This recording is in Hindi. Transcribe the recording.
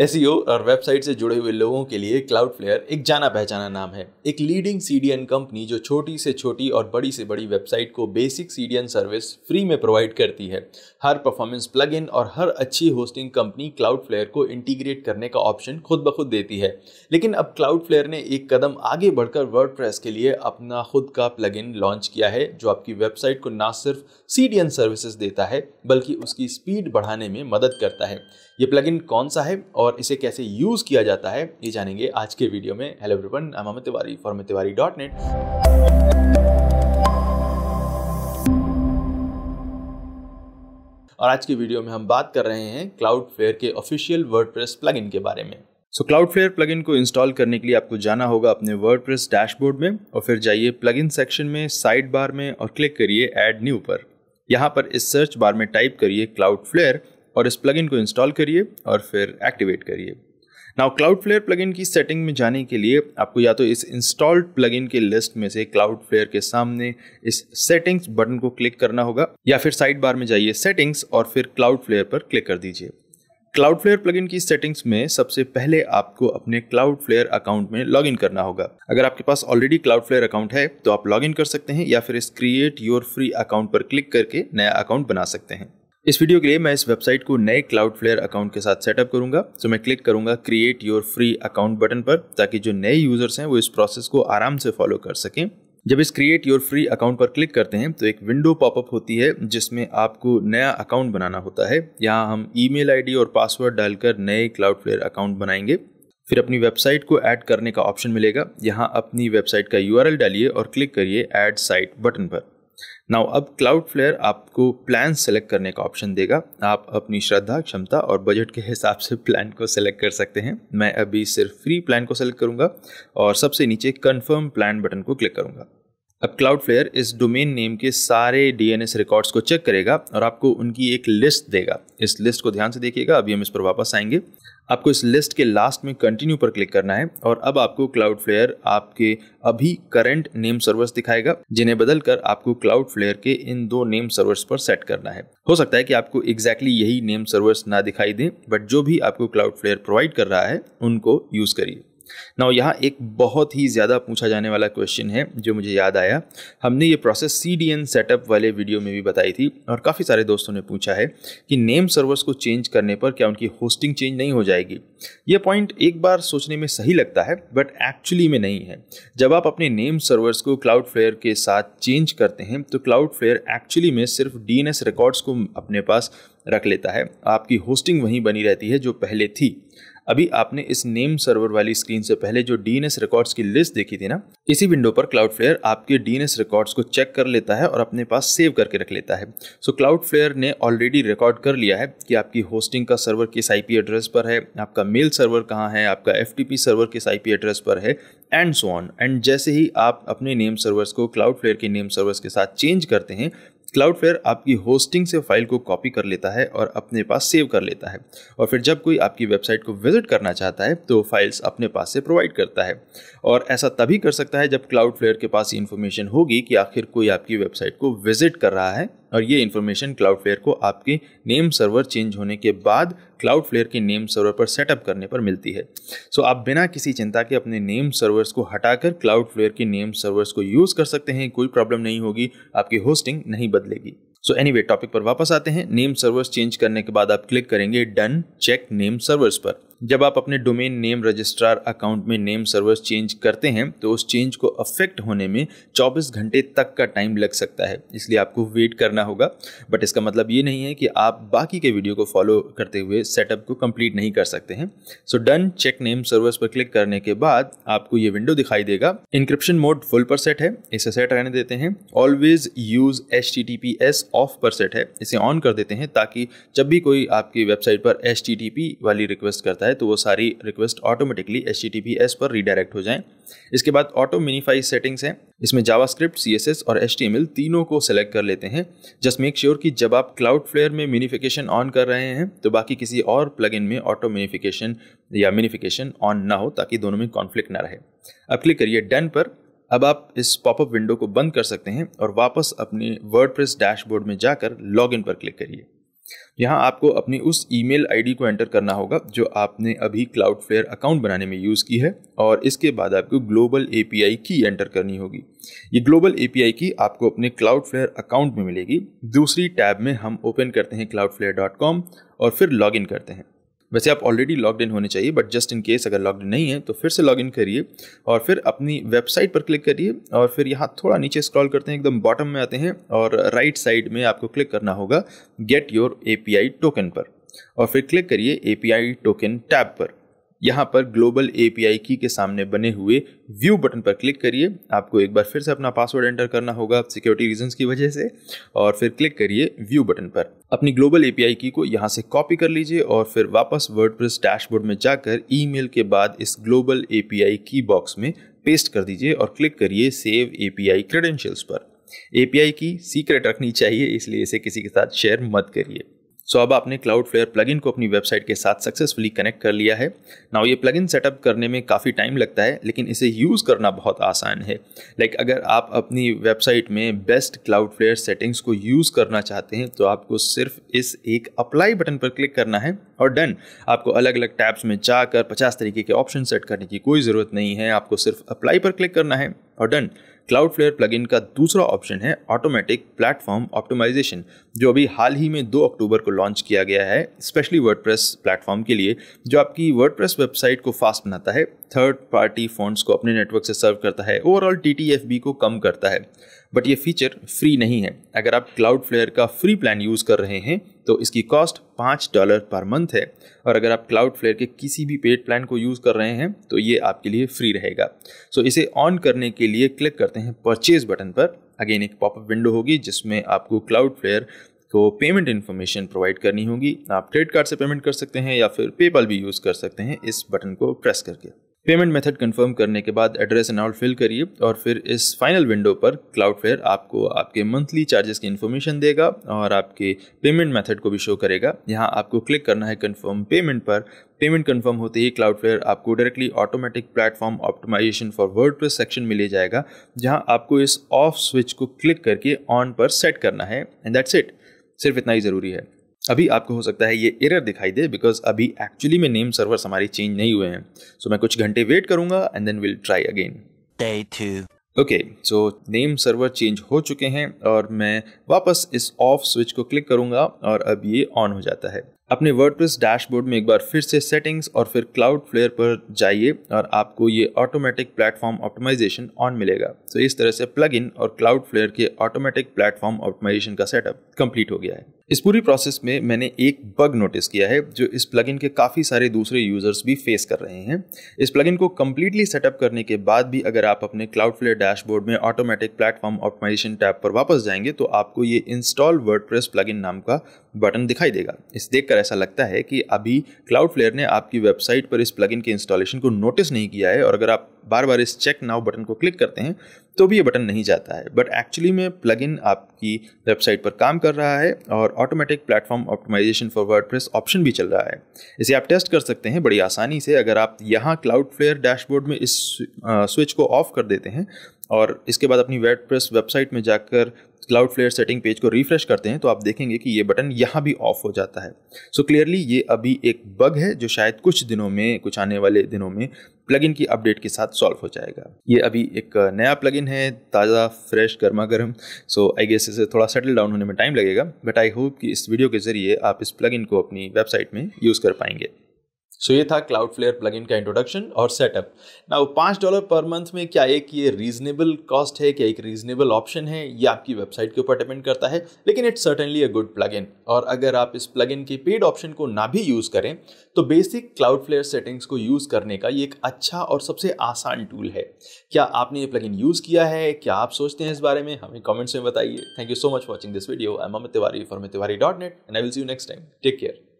एस e और वेबसाइट से जुड़े हुए लोगों के लिए क्लाउड फ्लेयर एक जाना पहचाना नाम है एक लीडिंग सी कंपनी जो छोटी से छोटी और बड़ी से बड़ी वेबसाइट को बेसिक सी सर्विस फ्री में प्रोवाइड करती है हर परफॉर्मेंस प्लगइन और हर अच्छी होस्टिंग कंपनी क्लाउड फ्लेयर को इंटीग्रेट करने का ऑप्शन खुद ब खुद देती है लेकिन अब क्लाउड फ्लेयर ने एक कदम आगे बढ़कर वर्ड के लिए अपना खुद का प्लग लॉन्च किया है जो आपकी वेबसाइट को ना सिर्फ सी सर्विसेज देता है बल्कि उसकी स्पीड बढ़ाने में मदद करता है ये प्लग कौन सा है और इसे कैसे यूज़ किया जाता है ये जानेंगे आज के वीडियो में hello everyone I am Amit Tiwari for Amit Tiwari dot net और आज के वीडियो में हम बात कर रहे हैं क्लाउड फेयर के ऑफिशियल वर्डप्रेस प्लगइन के बारे में सो क्लाउड फ्लेयर प्लगइन को इंस्टॉल करने के लिए आपको जाना होगा अपने वर्ड प्रेस डैशबोर्ड में और फिर जाइए प्लगइन सेक्शन में साइड बार में और क्लिक करिए ऐड न्यू पर यहाँ पर इस सर्च बार में टाइप करिए क्लाउड फ्लेयर और इस प्लगइन को इंस्टॉल करिए और फिर एक्टिवेट करिए नाउ क्लाउड फ्लेयर प्लग की सेटिंग में जाने के लिए आपको या तो इस इंस्टॉल्ड प्लग के लिस्ट में से क्लाउड फ्लेयर के सामने इस सेटिंग्स बटन को क्लिक करना होगा या फिर साइड बार में जाइए सेटिंग्स और फिर क्लाउड फ्लेयर पर क्लिक कर दीजिए क्लाउड फ्लेयर प्लग की सेटिंग्स में सबसे पहले आपको अपने क्लाउड फ्लेयर अकाउंट में इन करना होगा अगर आपके पास ऑलरेडी क्लाउड फ्लेयर अकाउंट है तो आप इन कर सकते हैं या फिर इस क्रिएट योर फ्री अकाउंट पर क्लिक करके नया अकाउंट बना सकते हैं इस वीडियो के लिए मैं इस वेबसाइट को नए क्लाउड फ्लेयर अकाउंट के साथ सेटअप करूंगा तो मैं क्लिक करूंगा create your free account button पर ताकि जो नए यूजर्स हैं वो इस प्रोसेस को आराम से फॉलो कर सकें जब इस क्रिएट योर फ्री अकाउंट पर क्लिक करते हैं तो एक विंडो पॉपअप होती है जिसमें आपको नया अकाउंट बनाना होता है यहाँ हम ई मेल और पासवर्ड डालकर नए क्लाउड फ्लेयर अकाउंट बनाएंगे फिर अपनी वेबसाइट को ऐड करने का ऑप्शन मिलेगा यहाँ अपनी वेबसाइट का यू डालिए और क्लिक करिए ऐड साइट बटन पर नाउ अब क्लाउड फ्लेयर आपको प्लान सेलेक्ट करने का ऑप्शन देगा आप अपनी श्रद्धा क्षमता और बजट के हिसाब से प्लान को सेलेक्ट कर सकते हैं मैं अभी सिर्फ फ्री प्लान को सेलेक्ट करूंगा और सबसे नीचे कन्फर्म प्लान बटन को क्लिक करूंगा अब क्लाउड फ्लेयर इस डोमेन नेम के सारे डीएनएस रिकॉर्ड्स को चेक करेगा और आपको उनकी एक लिस्ट देगा इस लिस्ट को ध्यान से देखिएगा अभी हम इस पर वापस आएंगे आपको इस लिस्ट के लास्ट में कंटिन्यू पर क्लिक करना है और अब आपको क्लाउड फ्लेयर आपके अभी करंट नेम सर्वर्स दिखाएगा जिन्हें बदलकर आपको क्लाउड फ्लेयर के इन दो नेम सर्वर्स पर सेट करना है हो सकता है कि आपको एग्जैक्टली exactly यही नेम सर्वर्स ना दिखाई दे बट जो भी आपको क्लाउड फ्लेयर प्रोवाइड कर रहा है उनको यूज करिए ना यहाँ एक बहुत ही ज़्यादा पूछा जाने वाला क्वेश्चन है जो मुझे याद आया हमने ये process C D N setup वाले वीडियो में भी बताई थी और काफ़ी सारे दोस्तों ने पूछा है कि नेम सर्वर्स को चेंज करने पर क्या उनकी होस्टिंग चेंज नहीं हो जाएगी ये पॉइंट एक बार सोचने में सही लगता है बट एक्चुअली में नहीं है जब आप अपने नेम सर्वर्स को क्लाउड फ्लेयर के साथ चेंज करते हैं तो क्लाउड फ्लेयर एक्चुअली में सिर्फ डी रिकॉर्ड्स को अपने पास रख लेता है आपकी होस्टिंग वहीं बनी रहती है जो पहले थी अभी आपने इस नेम सर्वर वाली स्क्रीन से पहले जो डीएनएस रिकॉर्ड्स की लिस्ट देखी थी ना इसी विंडो पर क्लाउड फ्लेयर आपके डीएनएस रिकॉर्ड्स को चेक कर लेता है और अपने पास सेव करके रख लेता है सो क्लाउड फ्लेयर ने ऑलरेडी रिकॉर्ड कर लिया है कि आपकी होस्टिंग का सर्वर किस आई एड्रेस पर है आपका मेल सर्वर कहाँ है आपका एफ सर्वर किस आई एड्रेस पर है एंड सो ऑन एंड जैसे ही आप अपने नेम सर्वर्स को क्लाउड फ्लेयर के नेम सर्वर्स के साथ चेंज करते हैं क्लाउडफ्लेयर आपकी होस्टिंग से फाइल को कॉपी कर लेता है और अपने पास सेव कर लेता है और फिर जब कोई आपकी वेबसाइट को विजिट करना चाहता है तो फाइल्स अपने पास से प्रोवाइड करता है और ऐसा तभी कर सकता है जब क्लाउडफ्लेयर के पास इन्फॉर्मेशन होगी कि आखिर कोई आपकी वेबसाइट को विजिट कर रहा है और ये इन्फॉर्मेशन क्लाउड फ्लेयर को आपके नेम सर्वर चेंज होने के बाद क्लाउड फ्लेयर के नेम सर्वर पर सेटअप करने पर मिलती है सो so, आप बिना किसी चिंता के अपने नेम सर्वर्स को हटाकर क्लाउड फ्लेयर के नेम सर्वर्स को यूज़ कर सकते हैं कोई प्रॉब्लम नहीं होगी आपकी होस्टिंग नहीं बदलेगी सो एनी टॉपिक पर वापस आते हैं नेम सर्वर्स चेंज करने के बाद आप क्लिक करेंगे डन चेक नेम सर्वर्स पर जब आप अपने डोमेन नेम रजिस्ट्रार अकाउंट में नेम सर्वर्स चेंज करते हैं तो उस चेंज को अफेक्ट होने में 24 घंटे तक का टाइम लग सकता है इसलिए आपको वेट करना होगा बट इसका मतलब ये नहीं है कि आप बाकी के वीडियो को फॉलो करते हुए सेटअप को कंप्लीट नहीं कर सकते हैं so done check name servers पर क्लिक करने के बाद आपको ये विंडो दिखाई देगा इंक्रिप्शन मोड फुल पर सेट है इसे सेट रहने देते हैं always use H T T P S off पर सेट है इसे ऑन कर देते हैं ताकि जब भी कोई आपकी वेबसाइट पर एच वाली रिक्वेस्ट करता है तो वो सारी रिक्वेस्ट ऑटोमेटिकली एच पर रीडायरेक्ट हो जाए इसके बाद ऑटो मिनीफाई सेटिंग्स हैं इसमें जावा स्क्रिप्ट और एच तीनों को सेलेक्ट कर लेते हैं जस्ट मेक श्योर कि जब आप क्लाउड फ्लेयर में मिनिफिकेशन ऑन कर रहे हैं तो बाकी किसी और प्लग में ऑटो मिनीफिकेशन या मिनीफिकेशन ऑन ना हो ताकि दोनों में कॉन्फ्लिक्ट ना रहे अब क्लिक करिए डन पर अब आप इस पॉपअप विंडो को बंद कर सकते हैं और वापस अपने वर्ड डैशबोर्ड में जाकर लॉगिन पर क्लिक करिए यहाँ आपको अपनी उस ईमेल आईडी को एंटर करना होगा जो आपने अभी क्लाउड फेयर अकाउंट बनाने में यूज़ की है और इसके बाद आपको ग्लोबल एपीआई की एंटर करनी होगी ये ग्लोबल एपीआई की आपको अपने क्लाउड फेयर अकाउंट में मिलेगी दूसरी टैब में हम ओपन करते हैं क्लाउड और फिर लॉग करते हैं वैसे आप ऑलरेडी लॉग इन होने चाहिए बट जस्ट इन केस अगर लॉग इन नहीं है तो फिर से लॉग इन करिए और फिर अपनी वेबसाइट पर क्लिक करिए और फिर यहाँ थोड़ा नीचे स्क्रॉल करते हैं एकदम बॉटम में आते हैं और राइट साइड में आपको क्लिक करना होगा गेट योर ए टोकन पर और फिर क्लिक करिए ए टोकन टैब पर यहाँ पर ग्लोबल ए की के सामने बने हुए व्यू बटन पर क्लिक करिए आपको एक बार फिर से अपना पासवर्ड एंटर करना होगा सिक्योरिटी रीजंस की वजह से और फिर क्लिक करिए व्यू बटन पर अपनी ग्लोबल ए की को यहाँ से कॉपी कर लीजिए और फिर वापस वर्ड डैशबोर्ड में जाकर ई के बाद इस ग्लोबल ए की बॉक्स में पेस्ट कर दीजिए और क्लिक करिए सेव ए पी पर ए की सीक्रेट रखनी चाहिए इसलिए इसे किसी के साथ शेयर मत करिए सो अब आपने क्लाउड फ्लेयर प्लगइन को अपनी वेबसाइट के साथ सक्सेसफुली कनेक्ट कर लिया है नाउ ये प्लगइन सेटअप करने में काफ़ी टाइम लगता है लेकिन इसे यूज़ करना बहुत आसान है लाइक like, अगर आप अपनी वेबसाइट में बेस्ट क्लाउड फ्लेयर सेटिंग्स को यूज़ करना चाहते हैं तो आपको सिर्फ इस एक अप्लाई बटन पर क्लिक करना है और डन आपको अलग अलग टैब्स में जाकर पचास तरीके के ऑप्शन सेट करने की कोई ज़रूरत नहीं है आपको सिर्फ अप्लाई पर क्लिक करना है और डन क्लाउड फ्लेयर प्लगइन का दूसरा ऑप्शन है ऑटोमेटिक प्लेटफॉर्म ऑप्टिमाइजेशन जो अभी हाल ही में 2 अक्टूबर को लॉन्च किया गया है स्पेशली वर्डप्रेस प्लेटफॉर्म के लिए जो आपकी वर्डप्रेस वेबसाइट को फास्ट बनाता है थर्ड पार्टी फ़ोनस को अपने नेटवर्क से सर्व करता है ओवरऑल टी को कम करता है बट ये फीचर फ्री नहीं है अगर आप क्लाउड फ्लेयर का फ्री प्लान यूज़ कर रहे हैं तो इसकी कॉस्ट पाँच डॉलर पर मंथ है और अगर आप क्लाउड फ्लेयर के किसी भी पेड प्लान को यूज़ कर रहे हैं तो ये आपके लिए फ्री रहेगा सो so, इसे ऑन करने के लिए क्लिक करते हैं परचेज बटन पर अगेन एक पॉपअप विंडो होगी जिसमें आपको क्लाउड फ्लेयर को पेमेंट इन्फॉर्मेशन प्रोवाइड करनी होगी आप क्रेडिट कार्ड से पेमेंट कर सकते हैं या फिर पेपल भी यूज़ कर सकते हैं इस बटन को प्रेस करके पेमेंट मेथड कंफर्म करने के बाद एड्रेस एंड ऑल फिल करिए और फिर इस फाइनल विंडो पर फेयर आपको आपके मंथली चार्जेस की इन्फॉर्मेशन देगा और आपके पेमेंट मेथड को भी शो करेगा यहाँ आपको क्लिक करना है कंफर्म पेमेंट पर पेमेंट कंफर्म होते ही फेयर आपको directly automatic platform optimization for word section में ले जाएगा जहाँ आपको इस ऑफ स्विच को क्लिक करके ऑन पर सेट करना है एंड दैट्स इट सिर्फ इतना ही ज़रूरी है अभी आपको हो सकता है ये एरर दिखाई दे बिकॉज अभी एक्चुअली में नेम सर्वर हमारे चेंज नहीं हुए हैं सो so, मैं कुछ घंटे वेट करूंगा and then will try again okay so name server change हो चुके हैं और मैं वापस इस ऑफ स्विच को क्लिक करूंगा और अब ये ऑन हो जाता है अपने वर्डप्रेस डैशबोर्ड में एक बार फिर से सेटिंग्स और फिर क्लाउड फ्लेयर पर जाइए और आपको ये ऑटोमेटिक प्लेटफॉर्म ऑप्टिमाइजेशन ऑन मिलेगा तो so, इस तरह से प्लगइन और क्लाउड फ्लेयर के ऑटोमेटिक प्लेटफॉर्म ऑप्टिमाइजेशन का सेटअप कंप्लीट हो गया है इस पूरी प्रोसेस में मैंने एक बग नोटिस किया है जो इस प्लगइन के काफ़ी सारे दूसरे यूज़र्स भी फेस कर रहे हैं इस प्लगइन को कम्प्लीटली सेटअप करने के बाद भी अगर आप अपने क्लाउड फ्लेयर डैशबोर्ड में ऑटोमेटिक प्लेटफॉर्म ऑप्टिमाइजेशन टैब पर वापस जाएंगे तो आपको ये इंस्टॉल वर्डप्रेस प्रेस नाम का बटन दिखाई देगा इस देखकर ऐसा लगता है कि अभी क्लाउड फ्लेयर ने आपकी वेबसाइट पर इस प्लगइन के इंस्टॉलेशन को नोटिस नहीं किया है और अगर आप बार बार इस चेक नाउ बटन को क्लिक करते हैं तो भी ये बटन नहीं जाता है बट एक्चुअली में प्लग इन आपकी वेबसाइट पर काम कर रहा है और automatic platform optimization for word option भी चल रहा है इसे आप टेस्ट कर सकते हैं बड़ी आसानी से अगर आप यहाँ क्लाउड फ्लेयर डैशबोर्ड में इस स्विच को ऑफ कर देते हैं और इसके बाद अपनी वर्डप्रेस वेबसाइट में जाकर क्लाउड फ्लेयर सेटिंग पेज को रिफ्रेश करते हैं तो आप देखेंगे कि ये बटन यहाँ भी ऑफ हो जाता है सो so क्लियरली ये अभी एक बग है जो शायद कुछ दिनों में कुछ आने वाले दिनों में प्लगइन की अपडेट के साथ सॉल्व हो जाएगा ये अभी एक नया प्लगइन है ताज़ा फ्रेश गर्मा गर्म सो आई गेस इसे थोड़ा सेटल डाउन होने में टाइम लगेगा बट आई होप कि इस वीडियो के ज़रिए आप इस प्लगइन को अपनी वेबसाइट में यूज़ कर पाएंगे सो so, ये था क्लाउड फ्लेयर प्लग का इंट्रोडक्शन और सेटअप ना वो पाँच डॉलर पर मंथ में क्या एक ये रीजनेबल कॉस्ट है क्या एक रीजनेबल ऑप्शन है ये आपकी वेबसाइट के ऊपर डिपेंड करता है लेकिन it's certainly a good plug और अगर आप इस इन के पेड ऑप्शन को ना भी यूज़ करें तो बेसिक क्लाउड फ्लेयर सेटिंग्स को यूज़ करने का ये एक अच्छा और सबसे आसान टूल है क्या आपने ये प्लग यूज़ किया है क्या आप सोचते हैं इस बारे में हमें कमेंट्स में बताइए thank you so much watching this video I am Tiwari for Tiwari dot net and I will see you next time take care